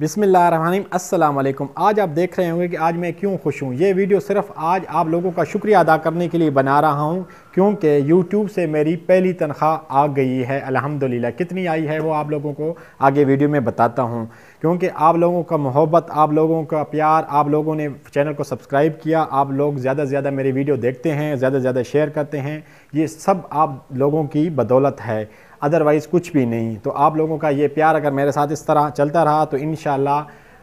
बिसमीम अल्लाम आज आप देख रहे होंगे कि आज मैं क्यों खुश हूँ ये वीडियो सिर्फ आज आप लोगों का शुक्रिया अदा करने के लिए बना रहा हूँ क्योंकि यूट्यूब से मेरी पहली तनख्वाह आ गई है अल्हम्दुलिल्लाह कितनी आई है वो आप लोगों को आगे वीडियो में बताता हूँ क्योंकि आप लोगों का मोहब्बत आप लोगों का प्यार आप लोगों ने चैनल को सब्सक्राइब किया आप लोग ज़्यादा से ज़्यादा मेरी वीडियो देखते हैं ज़्यादा से ज़्यादा शेयर करते हैं ये सब आप लोगों की बदौलत है अदरवाइज़ कुछ भी नहीं तो आप लोगों का ये प्यार अगर मेरे साथ इस तरह चलता रहा तो इन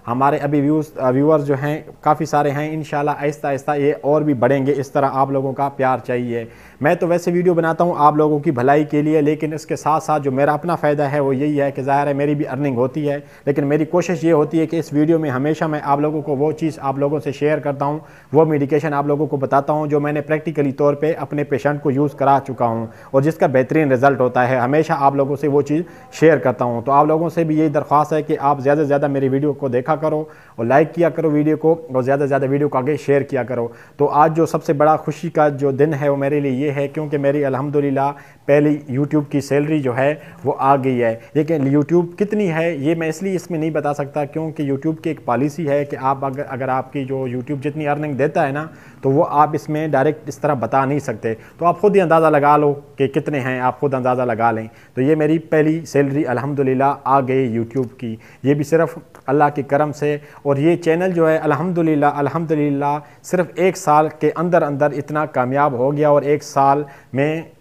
हमारे अभी व्यूज व्यूअर्स जो हैं काफ़ी सारे हैं इन आहिस्ता आहिस्ता ये और भी बढ़ेंगे इस तरह आप लोगों का प्यार चाहिए मैं तो वैसे वीडियो बनाता हूँ आप लोगों की भलाई के लिए लेकिन इसके साथ साथ जो मेरा अपना फ़ायदा है वो यही है कि ज़ाहिर है मेरी भी अर्निंग होती है लेकिन मेरी कोशिश ये होती है कि इस वीडियो में हमेशा मैं आप लोगों को वो चीज़ आप लोगों से शेयर करता हूँ वो मेडिकेशन आप लोगों को बताता हूँ जो मैंने प्रैक्टिकली तौर पर अपने पेशेंट को यूज़ करा चुका हूँ और जिसका बेहतरीन रिजल्ट होता है हमेशा आप लोगों से वो चीज़ शेयर करता हूँ तो आप लोगों से भी यही दरख्वास्त है कि आप ज़्यादा से ज़्यादा मेरी वीडियो को देखा देखा करो और लाइक किया करो वीडियो को और ज़्यादा से ज़्यादा वीडियो को आगे शेयर किया करो तो आज जो सबसे बड़ा खुशी का जो दिन है वो मेरे लिए ये है क्योंकि मेरी अलहमदिल्ला पहली यूट्यूब की सैलरी जो है वो आ गई है लेकिन यूट्यूब कितनी है ये मैं इसलिए इसमें नहीं बता सकता क्योंकि यूट्यूब की एक पॉलिसी है कि आप अगर अगर आपकी जो यूट्यूब जितनी अर्निंग देता है ना तो वो आप इसमें डायरेक्ट इस तरह बता नहीं सकते तो आप खुद ही अंदाज़ा लगा लो कि कितने हैं आप खुद अंदाज़ा लगा लें तो ये मेरी पहली सैलरी अलहमदिल्ला आ गई यूट्यूब की ये भी सिर्फ अल्लाह के करम करम से और ये चैनल जो है अल्हम्दुलिल्लाह अल्हम्दुलिल्लाह सिर्फ एक साल के अंदर अंदर इतना कामयाब हो गया और एक साल में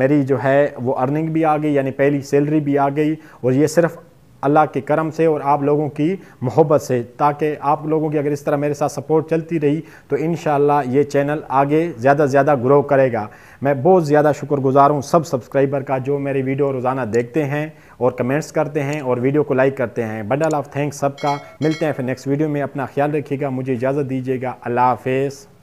मेरी जो है वो अर्निंग भी आ गई यानी पहली सैलरी भी आ गई और ये सिर्फ अल्लाह के करम से और आप लोगों की मोहब्बत से ताकि आप लोगों की अगर इस तरह मेरे साथ सपोर्ट चलती रही तो इन ये चैनल आगे ज़्यादा से ज़्यादा ग्रो करेगा मैं बहुत ज़्यादा शुक्रगुजार हूँ सब सब्सक्राइबर का जो मेरी वीडियो रोज़ाना देखते हैं और कमेंट्स करते हैं और वीडियो को लाइक करते हैं बडल ऑफ थैंक्स सबका मिलते हैं फिर नेक्स्ट वीडियो में अपना ख्याल रखिएगा मुझे इजाज़त दीजिएगा अल्लाह हाफिज़